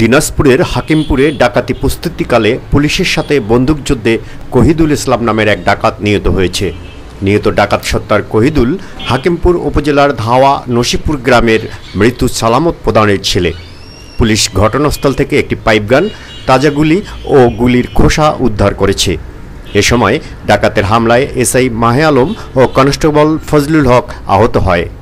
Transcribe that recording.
দিনাজপুরের হাকিমপুরে ডাকাতি প্রস্তুতিকালে পুলিশের সাথে বন্দুকযুদ্ধে কহিদুল ইসলাম নামের এক ডাকাত নিহত হয়েছে নিহত ডাকাত সত্তার কহিদুল হাকিমপুর উপজেলার ধাওয়া নসিপুর গ্রামের মৃত্যু সালামত প্রদানের ছেলে পুলিশ ঘটনাস্থল থেকে একটি পাইপগান তাজা গুলি ও গুলির খোসা উদ্ধার করেছে এ সময় ডাকাতের হামলায় এসআই মাহে আলম ও কনস্টেবল ফজলুল হক আহত হয়